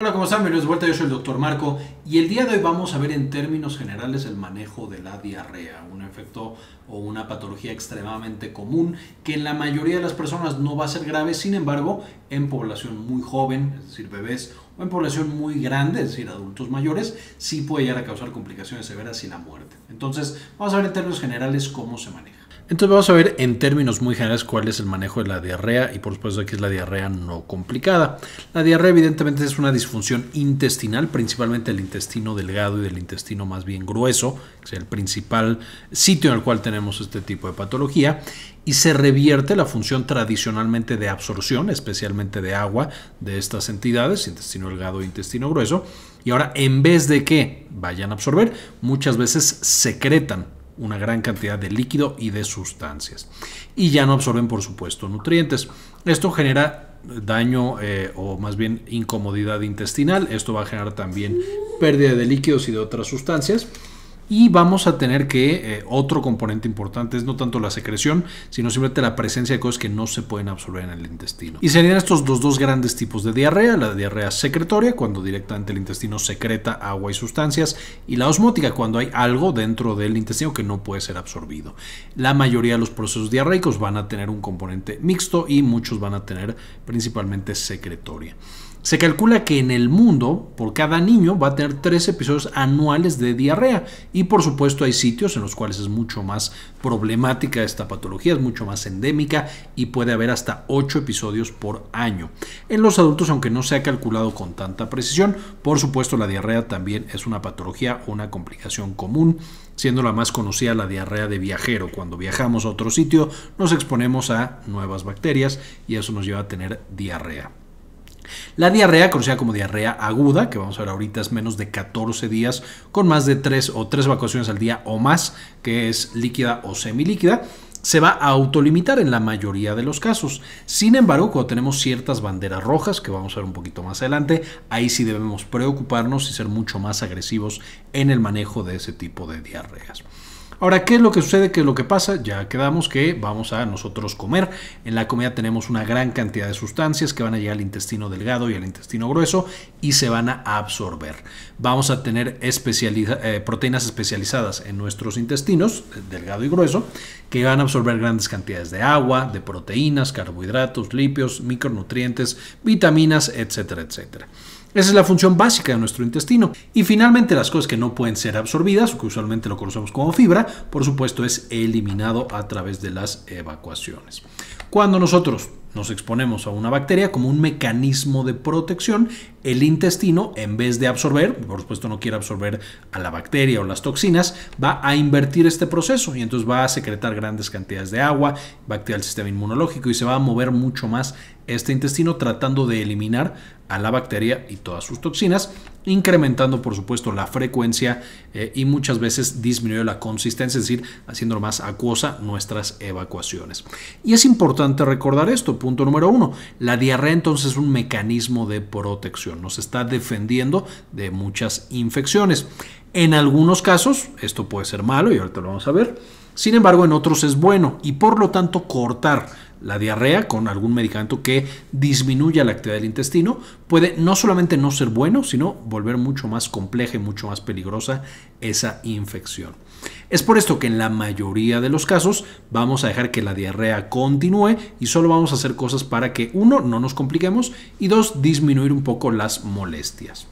Hola, ¿cómo están? Bienvenidos de vuelta, yo soy el doctor Marco y el día de hoy vamos a ver en términos generales el manejo de la diarrea, un efecto o una patología extremadamente común que en la mayoría de las personas no va a ser grave, sin embargo, en población muy joven, es decir, bebés, o en población muy grande, es decir, adultos mayores, sí puede llegar a causar complicaciones severas y la muerte. Entonces, vamos a ver en términos generales cómo se maneja. Entonces vamos a ver en términos muy generales cuál es el manejo de la diarrea y por supuesto aquí es la diarrea no complicada. La diarrea evidentemente es una disfunción intestinal, principalmente el intestino delgado y del intestino más bien grueso, que es el principal sitio en el cual tenemos este tipo de patología y se revierte la función tradicionalmente de absorción, especialmente de agua de estas entidades, intestino delgado e intestino grueso, y ahora en vez de que vayan a absorber, muchas veces secretan una gran cantidad de líquido y de sustancias. Y ya no absorben, por supuesto, nutrientes. Esto genera eh, daño eh, o más bien incomodidad intestinal. Esto va a generar también pérdida de líquidos y de otras sustancias. Y vamos a tener que eh, otro componente importante es no tanto la secreción, sino simplemente la presencia de cosas que no se pueden absorber en el intestino. Y serían estos dos grandes tipos de diarrea, la diarrea secretoria, cuando directamente el intestino secreta agua y sustancias, y la osmótica, cuando hay algo dentro del intestino que no puede ser absorbido. La mayoría de los procesos diarreicos van a tener un componente mixto y muchos van a tener principalmente secretoria. Se calcula que en el mundo, por cada niño, va a tener tres episodios anuales de diarrea. Y por supuesto hay sitios en los cuales es mucho más problemática esta patología, es mucho más endémica y puede haber hasta ocho episodios por año. En los adultos, aunque no se ha calculado con tanta precisión, por supuesto la diarrea también es una patología una complicación común siendo la más conocida la diarrea de viajero. Cuando viajamos a otro sitio nos exponemos a nuevas bacterias y eso nos lleva a tener diarrea. La diarrea, conocida como diarrea aguda, que vamos a ver ahorita es menos de 14 días con más de 3 o 3 evacuaciones al día o más, que es líquida o semilíquida, se va a autolimitar en la mayoría de los casos. Sin embargo, cuando tenemos ciertas banderas rojas, que vamos a ver un poquito más adelante, ahí sí debemos preocuparnos y ser mucho más agresivos en el manejo de ese tipo de diarreas. Ahora, ¿qué es lo que sucede? ¿Qué es lo que pasa? Ya quedamos que vamos a nosotros comer. En la comida tenemos una gran cantidad de sustancias que van a llegar al intestino delgado y al intestino grueso y se van a absorber. Vamos a tener eh, proteínas especializadas en nuestros intestinos, eh, delgado y grueso, que van a absorber grandes cantidades de agua, de proteínas, carbohidratos, lípidos, micronutrientes, vitaminas, etcétera, etcétera. Esa es la función básica de nuestro intestino. Y finalmente las cosas que no pueden ser absorbidas, que usualmente lo conocemos como fibra, por supuesto es eliminado a través de las evacuaciones. Cuando nosotros nos exponemos a una bacteria como un mecanismo de protección, el intestino, en vez de absorber, por supuesto no quiere absorber a la bacteria o las toxinas, va a invertir este proceso y entonces va a secretar grandes cantidades de agua, va a activar el sistema inmunológico y se va a mover mucho más este intestino tratando de eliminar a la bacteria y todas sus toxinas, incrementando por supuesto la frecuencia eh, y muchas veces disminuyendo la consistencia, es decir, haciendo más acuosa nuestras evacuaciones. Y es importante recordar esto, punto número uno, la diarrea entonces es un mecanismo de protección, nos está defendiendo de muchas infecciones. En algunos casos esto puede ser malo y ahorita lo vamos a ver, sin embargo en otros es bueno y por lo tanto cortar la diarrea con algún medicamento que disminuya la actividad del intestino, puede no solamente no ser bueno, sino volver mucho más compleja y mucho más peligrosa esa infección. Es por esto que en la mayoría de los casos vamos a dejar que la diarrea continúe y solo vamos a hacer cosas para que uno no nos compliquemos y dos disminuir un poco las molestias.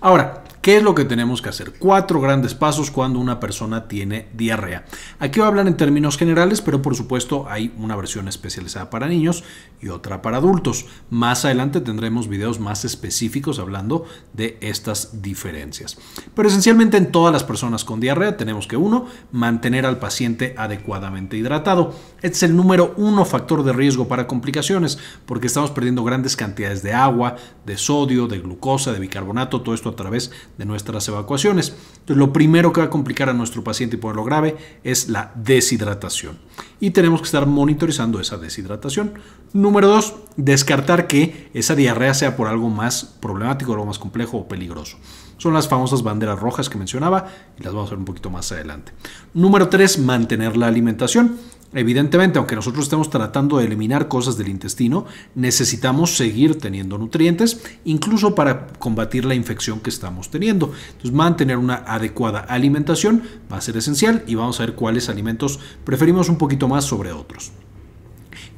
Ahora, ¿Qué es lo que tenemos que hacer? Cuatro grandes pasos cuando una persona tiene diarrea. Aquí voy a hablar en términos generales, pero por supuesto hay una versión especializada para niños y otra para adultos. Más adelante tendremos videos más específicos hablando de estas diferencias. Pero esencialmente en todas las personas con diarrea tenemos que uno, mantener al paciente adecuadamente hidratado. Este es el número uno factor de riesgo para complicaciones, porque estamos perdiendo grandes cantidades de agua, de sodio, de glucosa, de bicarbonato, todo esto a través de nuestras evacuaciones. lo primero que va a complicar a nuestro paciente y ponerlo grave es la deshidratación. Y tenemos que estar monitorizando esa deshidratación. Número dos, descartar que esa diarrea sea por algo más problemático, algo más complejo o peligroso. Son las famosas banderas rojas que mencionaba y las vamos a ver un poquito más adelante. Número tres, mantener la alimentación. Evidentemente, aunque nosotros estemos tratando de eliminar cosas del intestino, necesitamos seguir teniendo nutrientes, incluso para combatir la infección que estamos teniendo. Entonces, mantener una adecuada alimentación va a ser esencial y vamos a ver cuáles alimentos preferimos un poquito más sobre otros.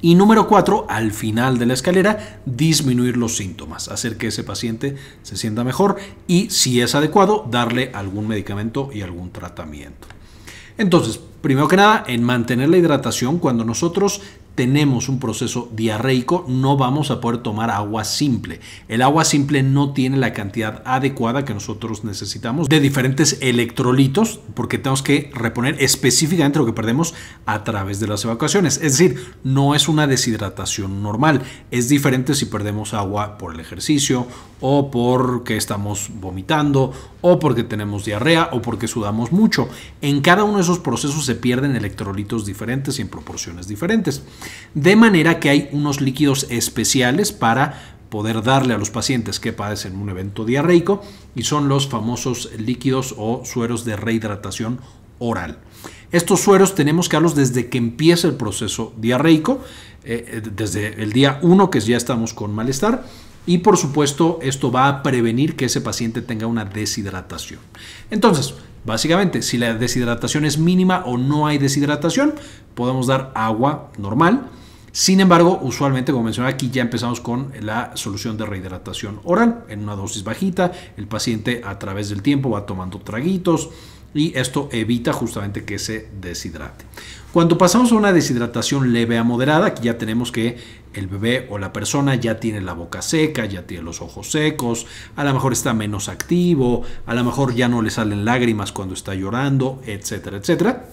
Y número cuatro, al final de la escalera, disminuir los síntomas, hacer que ese paciente se sienta mejor y, si es adecuado, darle algún medicamento y algún tratamiento. Entonces, primero que nada, en mantener la hidratación, cuando nosotros tenemos un proceso diarreico, no vamos a poder tomar agua simple. El agua simple no tiene la cantidad adecuada que nosotros necesitamos de diferentes electrolitos, porque tenemos que reponer específicamente lo que perdemos a través de las evacuaciones. Es decir, no es una deshidratación normal. Es diferente si perdemos agua por el ejercicio o porque estamos vomitando o porque tenemos diarrea o porque sudamos mucho. En cada uno de esos procesos se pierden electrolitos diferentes y en proporciones diferentes. De manera que hay unos líquidos especiales para poder darle a los pacientes que padecen un evento diarreico y son los famosos líquidos o sueros de rehidratación oral. Estos sueros tenemos que darlos desde que empieza el proceso diarreico, eh, eh, desde el día 1 que ya estamos con malestar y por supuesto esto va a prevenir que ese paciente tenga una deshidratación. Entonces, Básicamente, si la deshidratación es mínima o no hay deshidratación, podemos dar agua normal. Sin embargo, usualmente, como mencioné aquí, ya empezamos con la solución de rehidratación oral en una dosis bajita. El paciente a través del tiempo va tomando traguitos, y esto evita justamente que se deshidrate. Cuando pasamos a una deshidratación leve a moderada, aquí ya tenemos que el bebé o la persona ya tiene la boca seca, ya tiene los ojos secos, a lo mejor está menos activo, a lo mejor ya no le salen lágrimas cuando está llorando, etcétera, etcétera.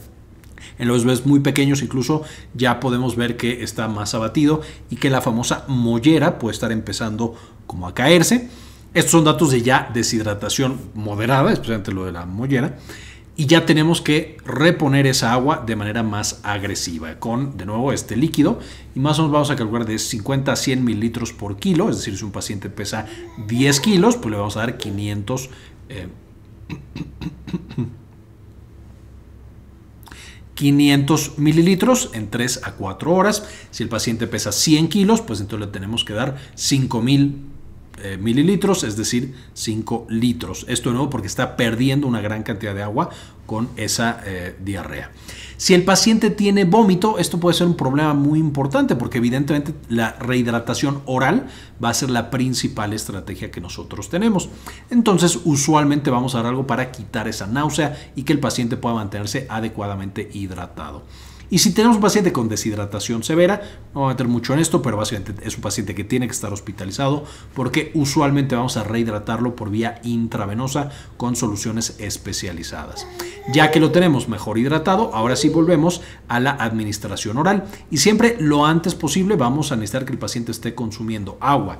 En los bebés muy pequeños incluso ya podemos ver que está más abatido y que la famosa mollera puede estar empezando como a caerse. Estos son datos de ya deshidratación moderada, especialmente lo de la mollera y ya tenemos que reponer esa agua de manera más agresiva con de nuevo este líquido y más o menos vamos a calcular de 50 a 100 mililitros por kilo, es decir, si un paciente pesa 10 kilos, pues le vamos a dar 500 500 eh, mililitros en 3 a 4 horas. Si el paciente pesa 100 kilos, pues entonces le tenemos que dar 5000 eh, mililitros, es decir, 5 litros. Esto de nuevo porque está perdiendo una gran cantidad de agua con esa eh, diarrea. Si el paciente tiene vómito, esto puede ser un problema muy importante porque evidentemente la rehidratación oral va a ser la principal estrategia que nosotros tenemos. Entonces, usualmente vamos a dar algo para quitar esa náusea y que el paciente pueda mantenerse adecuadamente hidratado. Y si tenemos un paciente con deshidratación severa, no vamos a meter mucho en esto, pero básicamente es un paciente que tiene que estar hospitalizado porque usualmente vamos a rehidratarlo por vía intravenosa con soluciones especializadas. Ya que lo tenemos mejor hidratado, ahora sí volvemos a la administración oral y siempre lo antes posible vamos a necesitar que el paciente esté consumiendo agua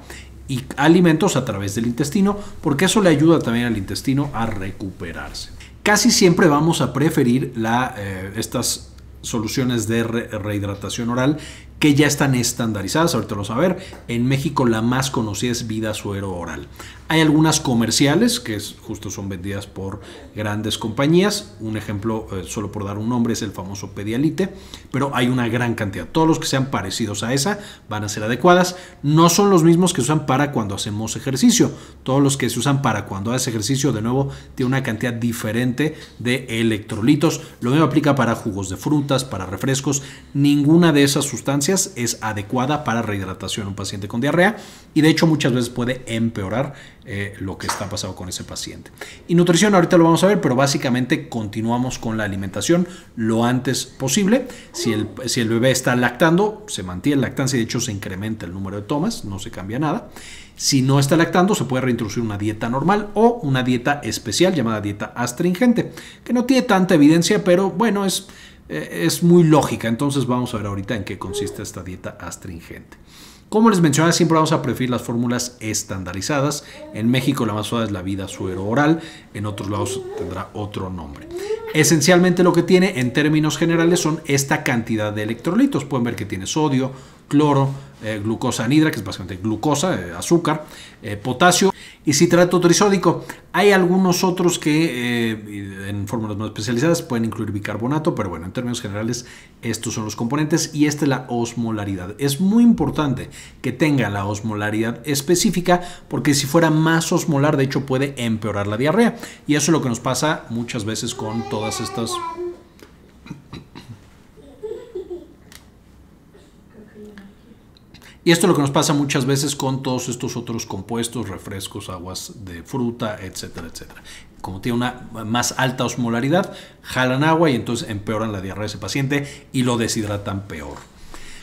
y alimentos a través del intestino, porque eso le ayuda también al intestino a recuperarse. Casi siempre vamos a preferir la, eh, estas soluciones de rehidratación oral que ya están estandarizadas, ahorita lo vamos a En México la más conocida es Vida Suero Oral. Hay algunas comerciales que justo son vendidas por grandes compañías. Un ejemplo, eh, solo por dar un nombre, es el famoso Pedialite, pero hay una gran cantidad. Todos los que sean parecidos a esa van a ser adecuadas. No son los mismos que usan para cuando hacemos ejercicio. Todos los que se usan para cuando haces ejercicio, de nuevo, tiene una cantidad diferente de electrolitos. Lo mismo aplica para jugos de frutas, para refrescos. Ninguna de esas sustancias es adecuada para rehidratación a un paciente con diarrea y de hecho muchas veces puede empeorar eh, lo que está pasando con ese paciente. Y nutrición ahorita lo vamos a ver, pero básicamente continuamos con la alimentación lo antes posible. Si el, si el bebé está lactando, se mantiene lactancia y de hecho se incrementa el número de tomas, no se cambia nada. Si no está lactando, se puede reintroducir una dieta normal o una dieta especial llamada dieta astringente, que no tiene tanta evidencia, pero bueno, es eh, es muy lógica. Entonces vamos a ver ahorita en qué consiste esta dieta astringente. Como les mencionaba, siempre vamos a preferir las fórmulas estandarizadas. En México la más suave es la vida suero oral, en otros lados tendrá otro nombre. Esencialmente lo que tiene en términos generales son esta cantidad de electrolitos. Pueden ver que tiene sodio, cloro, eh, glucosa anhidra, que es básicamente glucosa, eh, azúcar, potasio y citrato trisódico. Hay algunos otros que eh, en fórmulas más especializadas pueden incluir bicarbonato, pero bueno, en términos generales estos son los componentes y esta es la osmolaridad. Es muy importante que tenga la osmolaridad específica porque si fuera más osmolar, de hecho, puede empeorar la diarrea. Y eso es lo que nos pasa muchas veces con todas estas Y esto es lo que nos pasa muchas veces con todos estos otros compuestos, refrescos, aguas de fruta, etcétera, etcétera. Como tiene una más alta osmolaridad, jalan agua y entonces empeoran la diarrea de ese paciente y lo deshidratan peor.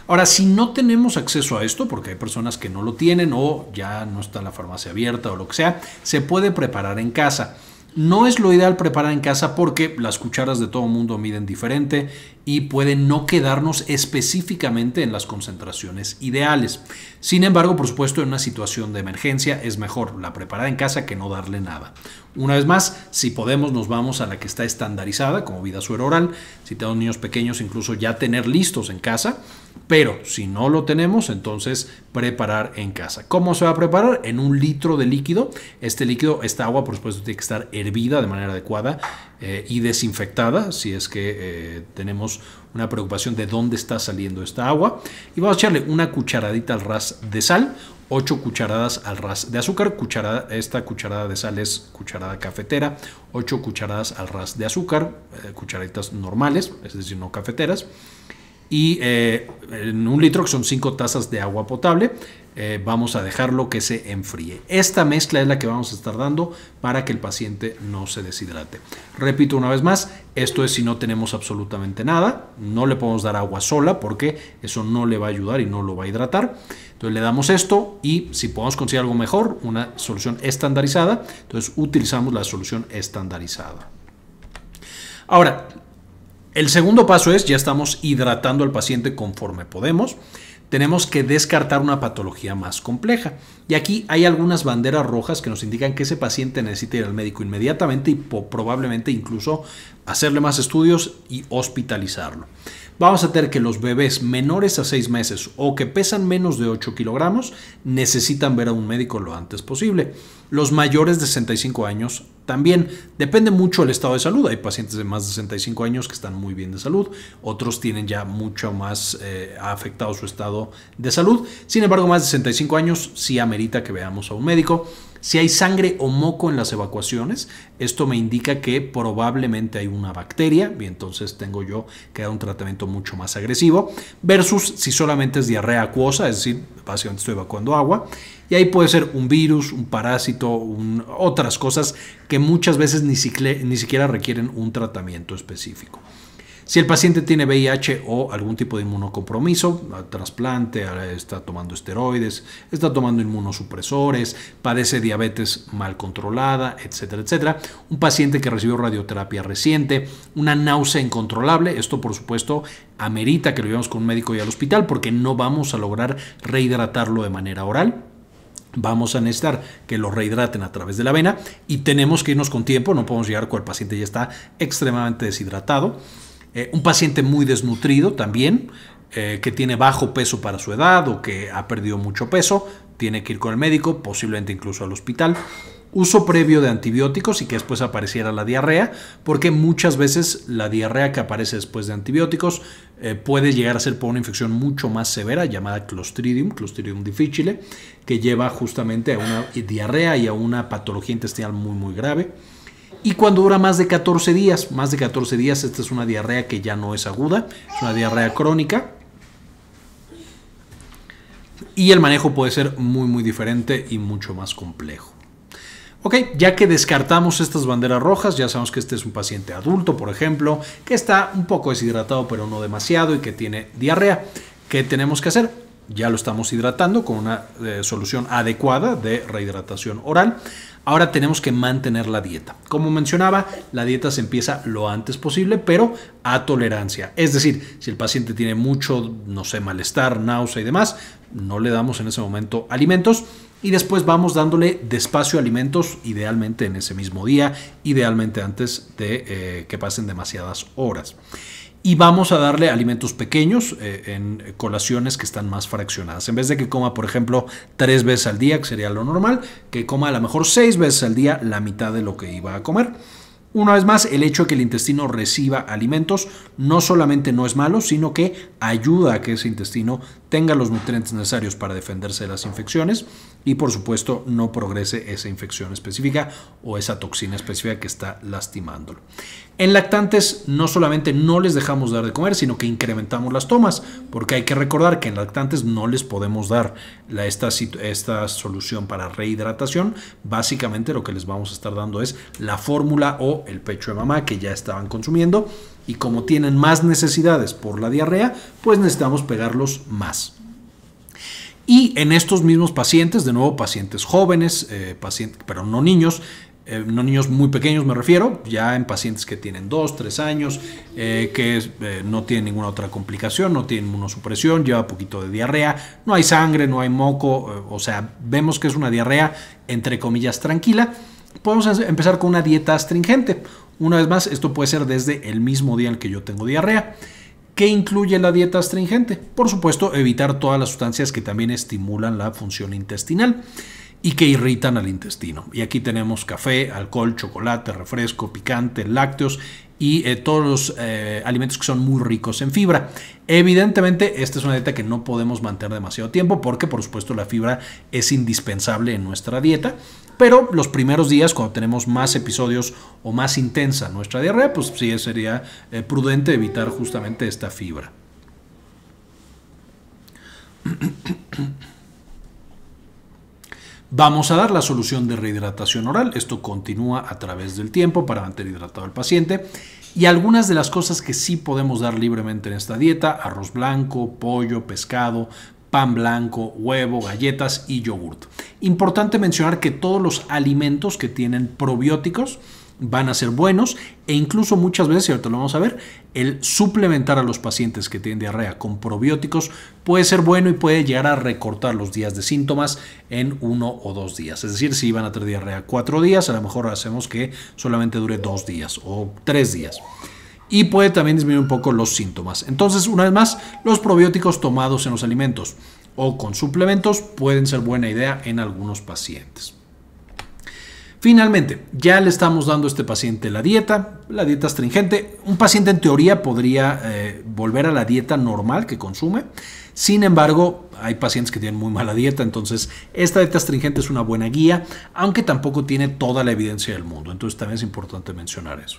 Ahora, si no tenemos acceso a esto, porque hay personas que no lo tienen o ya no está la farmacia abierta o lo que sea, se puede preparar en casa. No es lo ideal preparar en casa porque las cucharas de todo mundo miden diferente y pueden no quedarnos específicamente en las concentraciones ideales. Sin embargo, por supuesto, en una situación de emergencia es mejor la preparada en casa que no darle nada. Una vez más, si podemos, nos vamos a la que está estandarizada como vida suero oral. Si tenemos niños pequeños, incluso ya tener listos en casa pero si no lo tenemos, entonces preparar en casa. ¿Cómo se va a preparar? En un litro de líquido. Este líquido, esta agua, por supuesto, tiene que estar hervida de manera adecuada eh, y desinfectada, si es que eh, tenemos una preocupación de dónde está saliendo esta agua. Y vamos a echarle una cucharadita al ras de sal, ocho cucharadas al ras de azúcar, cucharada, esta cucharada de sal es cucharada cafetera, Ocho cucharadas al ras de azúcar, eh, cucharaditas normales, es decir, no cafeteras y eh, en un litro, que son cinco tazas de agua potable, eh, vamos a dejarlo que se enfríe. Esta mezcla es la que vamos a estar dando para que el paciente no se deshidrate. Repito una vez más, esto es si no tenemos absolutamente nada, no le podemos dar agua sola porque eso no le va a ayudar y no lo va a hidratar. Entonces le damos esto y si podemos conseguir algo mejor, una solución estandarizada, entonces utilizamos la solución estandarizada. Ahora, el segundo paso es, ya estamos hidratando al paciente conforme podemos, tenemos que descartar una patología más compleja. Y aquí hay algunas banderas rojas que nos indican que ese paciente necesita ir al médico inmediatamente y probablemente incluso hacerle más estudios y hospitalizarlo vamos a tener que los bebés menores a 6 meses o que pesan menos de 8 kilogramos necesitan ver a un médico lo antes posible. Los mayores de 65 años también. Depende mucho del estado de salud. Hay pacientes de más de 65 años que están muy bien de salud. Otros tienen ya mucho más eh, afectado su estado de salud. Sin embargo, más de 65 años sí amerita que veamos a un médico. Si hay sangre o moco en las evacuaciones, esto me indica que probablemente hay una bacteria y entonces tengo yo que dar un tratamiento mucho más agresivo, versus si solamente es diarrea acuosa, es decir, básicamente estoy evacuando agua. Y ahí puede ser un virus, un parásito, otras cosas que muchas veces ni siquiera requieren un tratamiento específico. Si el paciente tiene VIH o algún tipo de inmunocompromiso, trasplante, está tomando esteroides, está tomando inmunosupresores, padece diabetes mal controlada, etcétera, etcétera. Un paciente que recibió radioterapia reciente, una náusea incontrolable, esto por supuesto amerita que lo llevemos con un médico y al hospital porque no vamos a lograr rehidratarlo de manera oral vamos a necesitar que lo rehidraten a través de la vena y tenemos que irnos con tiempo, no podemos llegar cuando el paciente ya está extremadamente deshidratado. Eh, un paciente muy desnutrido también, eh, que tiene bajo peso para su edad o que ha perdido mucho peso, tiene que ir con el médico, posiblemente incluso al hospital. Uso previo de antibióticos y que después apareciera la diarrea, porque muchas veces la diarrea que aparece después de antibióticos eh, puede llegar a ser por una infección mucho más severa llamada Clostridium, Clostridium difficile, que lleva justamente a una diarrea y a una patología intestinal muy muy grave y cuando dura más de 14 días, más de 14 días, esta es una diarrea que ya no es aguda, es una diarrea crónica. Y el manejo puede ser muy, muy diferente y mucho más complejo. Ok, ya que descartamos estas banderas rojas, ya sabemos que este es un paciente adulto, por ejemplo, que está un poco deshidratado, pero no demasiado y que tiene diarrea. ¿Qué tenemos que hacer? Ya lo estamos hidratando con una eh, solución adecuada de rehidratación oral. Ahora tenemos que mantener la dieta. Como mencionaba, la dieta se empieza lo antes posible, pero a tolerancia. Es decir, si el paciente tiene mucho, no sé, malestar, náusea y demás, no le damos en ese momento alimentos y después vamos dándole despacio alimentos, idealmente en ese mismo día, idealmente antes de eh, que pasen demasiadas horas y vamos a darle alimentos pequeños eh, en colaciones que están más fraccionadas. En vez de que coma, por ejemplo, tres veces al día, que sería lo normal, que coma a lo mejor seis veces al día la mitad de lo que iba a comer. Una vez más, el hecho de que el intestino reciba alimentos no solamente no es malo, sino que ayuda a que ese intestino tenga los nutrientes necesarios para defenderse de las infecciones y por supuesto no progrese esa infección específica o esa toxina específica que está lastimándolo. En lactantes no solamente no les dejamos dar de comer, sino que incrementamos las tomas, porque hay que recordar que en lactantes no les podemos dar esta, esta solución para rehidratación. Básicamente lo que les vamos a estar dando es la fórmula o el pecho de mamá que ya estaban consumiendo y como tienen más necesidades por la diarrea, pues necesitamos pegarlos más. Y en estos mismos pacientes, de nuevo pacientes jóvenes, eh, pero no niños, eh, no niños muy pequeños me refiero, ya en pacientes que tienen 2, 3 años, eh, que no tienen ninguna otra complicación, no tienen inmunosupresión, lleva poquito de diarrea, no hay sangre, no hay moco, o sea, vemos que es una diarrea entre comillas tranquila. Podemos empezar con una dieta astringente. Una vez más, esto puede ser desde el mismo día en que yo tengo diarrea. ¿Qué incluye la dieta astringente? Por supuesto, evitar todas las sustancias que también estimulan la función intestinal y que irritan al intestino. Y aquí tenemos café, alcohol, chocolate, refresco, picante, lácteos y eh, todos los eh, alimentos que son muy ricos en fibra. Evidentemente, esta es una dieta que no podemos mantener demasiado tiempo porque, por supuesto, la fibra es indispensable en nuestra dieta pero los primeros días, cuando tenemos más episodios o más intensa nuestra diarrea, pues sí sería eh, prudente evitar justamente esta fibra. Vamos a dar la solución de rehidratación oral. Esto continúa a través del tiempo para mantener hidratado al paciente. Y algunas de las cosas que sí podemos dar libremente en esta dieta, arroz blanco, pollo, pescado, pan blanco, huevo, galletas y yogurt. Importante mencionar que todos los alimentos que tienen probióticos van a ser buenos e incluso muchas veces, y ahorita lo vamos a ver, el suplementar a los pacientes que tienen diarrea con probióticos puede ser bueno y puede llegar a recortar los días de síntomas en uno o dos días. Es decir, si van a tener diarrea cuatro días, a lo mejor hacemos que solamente dure dos días o tres días y puede también disminuir un poco los síntomas. Entonces, una vez más, los probióticos tomados en los alimentos o con suplementos pueden ser buena idea en algunos pacientes. Finalmente, ya le estamos dando a este paciente la dieta, la dieta astringente. Un paciente en teoría podría eh, volver a la dieta normal que consume. Sin embargo, hay pacientes que tienen muy mala dieta, entonces esta dieta astringente es una buena guía, aunque tampoco tiene toda la evidencia del mundo. Entonces también es importante mencionar eso.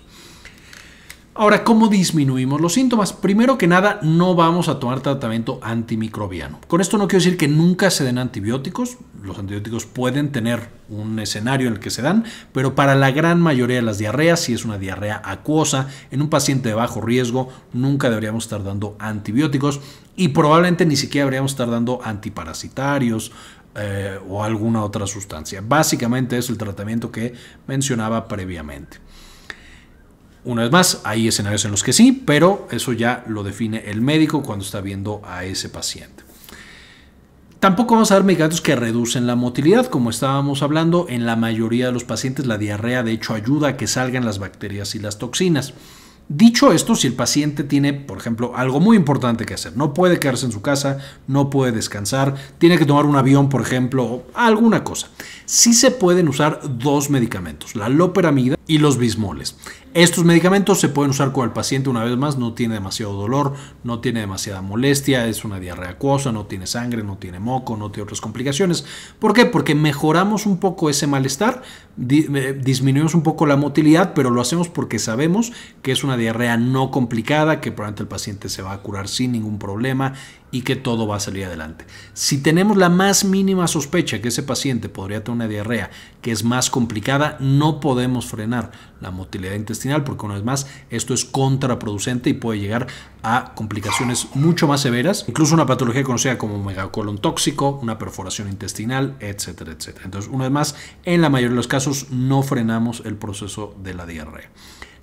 Ahora, ¿cómo disminuimos los síntomas? Primero que nada, no vamos a tomar tratamiento antimicrobiano. Con esto no quiero decir que nunca se den antibióticos. Los antibióticos pueden tener un escenario en el que se dan, pero para la gran mayoría de las diarreas, si es una diarrea acuosa, en un paciente de bajo riesgo, nunca deberíamos estar dando antibióticos y probablemente ni siquiera deberíamos estar dando antiparasitarios, eh, o alguna otra sustancia. Básicamente es el tratamiento que mencionaba previamente. Una vez más, hay escenarios en los que sí, pero eso ya lo define el médico cuando está viendo a ese paciente. Tampoco vamos a dar medicamentos que reducen la motilidad, como estábamos hablando, en la mayoría de los pacientes la diarrea de hecho ayuda a que salgan las bacterias y las toxinas. Dicho esto, si el paciente tiene, por ejemplo, algo muy importante que hacer, no puede quedarse en su casa, no puede descansar, tiene que tomar un avión, por ejemplo, o alguna cosa, sí se pueden usar dos medicamentos, la loperamida, y los bismoles. Estos medicamentos se pueden usar con el paciente una vez más, no tiene demasiado dolor, no tiene demasiada molestia, es una diarrea acuosa, no tiene sangre, no tiene moco, no tiene otras complicaciones. ¿Por qué? Porque mejoramos un poco ese malestar, eh, disminuimos un poco la motilidad, pero lo hacemos porque sabemos que es una diarrea no complicada, que probablemente el paciente se va a curar sin ningún problema y que todo va a salir adelante. Si tenemos la más mínima sospecha que ese paciente podría tener una diarrea que es más complicada, no podemos frenar la motilidad intestinal porque una vez más esto es contraproducente y puede llegar a complicaciones mucho más severas, incluso una patología conocida como megacolon tóxico, una perforación intestinal, etcétera, etcétera. Entonces, una vez más, en la mayoría de los casos no frenamos el proceso de la diarrea.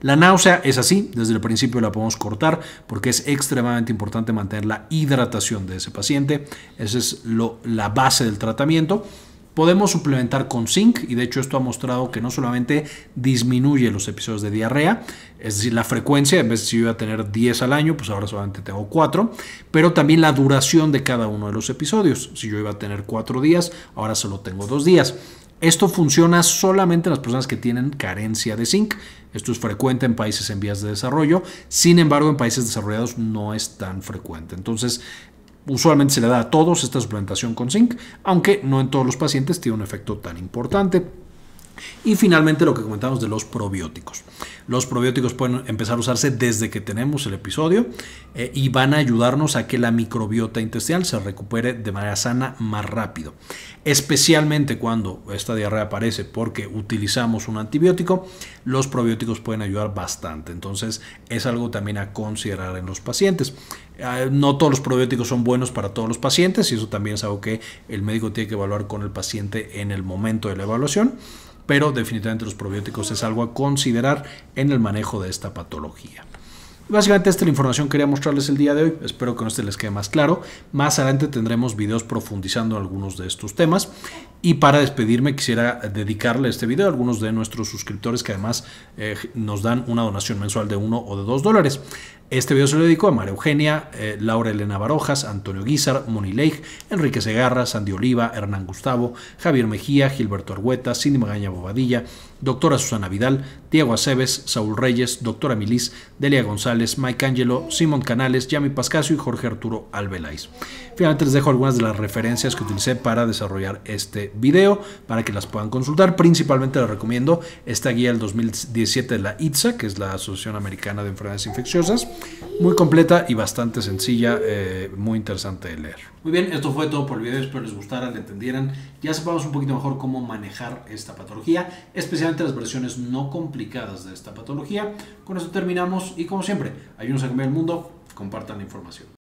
La náusea es así, desde el principio la podemos cortar porque es extremadamente importante mantener la hidratación de ese paciente. Esa es la base del tratamiento. Podemos suplementar con zinc y de hecho esto ha mostrado que no solamente disminuye los episodios de diarrea, es decir, la frecuencia, en vez de si yo iba a tener 10 al año, pues ahora solamente tengo 4, pero también la duración de cada uno de los episodios. Si yo iba a tener 4 días, ahora solo tengo 2 días. Esto funciona solamente en las personas que tienen carencia de zinc. Esto es frecuente en países en vías de desarrollo, sin embargo en países desarrollados no es tan frecuente. Entonces, usualmente se le da a todos esta suplementación con zinc, aunque no en todos los pacientes tiene un efecto tan importante. Y finalmente lo que comentamos de los probióticos. Los probióticos pueden empezar a usarse desde que tenemos el episodio eh, y van a ayudarnos a que la microbiota intestinal se recupere de manera sana más rápido. Especialmente cuando esta diarrea aparece porque utilizamos un antibiótico, los probióticos pueden ayudar bastante. Entonces es algo también a considerar en los pacientes. Ah, no todos los probióticos son buenos para todos los pacientes y eso también es algo que el médico tiene que evaluar con el paciente en el momento de la evaluación pero definitivamente los probióticos es algo a considerar en el manejo de esta patología. Básicamente esta es la información que quería mostrarles el día de hoy. Espero que con este les quede más claro. Más adelante tendremos videos profundizando algunos de estos temas. Y para despedirme quisiera dedicarle este video a algunos de nuestros suscriptores que además eh, nos dan una donación mensual de 1 o de 2 dólares. Este video se lo dedico a María Eugenia, eh, Laura Elena Barojas, Antonio Guizar, Moni Leij, Enrique Segarra, Sandy Oliva, Hernán Gustavo, Javier Mejía, Gilberto Argueta, Cindy Magaña Bobadilla, Doctora Susana Vidal, Diego Aceves, Saúl Reyes, Doctora Milis, Delia González, Mike Angelo, Simón Canales, Yami Pascasio y Jorge Arturo Albeláis. Finalmente les dejo algunas de las referencias que utilicé para desarrollar este video para que las puedan consultar. Principalmente les recomiendo esta guía del 2017 de la ITSA, que es la Asociación Americana de Enfermedades Infecciosas muy completa y bastante sencilla, eh, muy interesante de leer. Muy bien, esto fue todo por el video, espero les gustara, le entendieran, ya sepamos un poquito mejor cómo manejar esta patología, especialmente las versiones no complicadas de esta patología. Con eso terminamos y como siempre, ayúdenos a cambiar el mundo, compartan la información.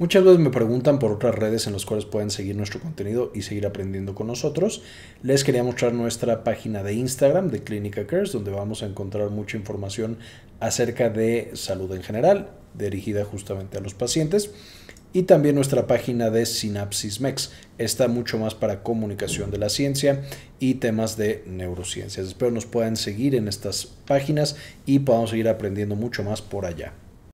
Muchas veces me preguntan por otras redes en las cuales pueden seguir nuestro contenido y seguir aprendiendo con nosotros. Les quería mostrar nuestra página de Instagram de Clínica Cares, donde vamos a encontrar mucha información acerca de salud en general, dirigida justamente a los pacientes y también nuestra página de SINAPSIS Mex. Está mucho más para comunicación de la ciencia y temas de neurociencias. Espero nos puedan seguir en estas páginas y podamos seguir aprendiendo mucho más por allá.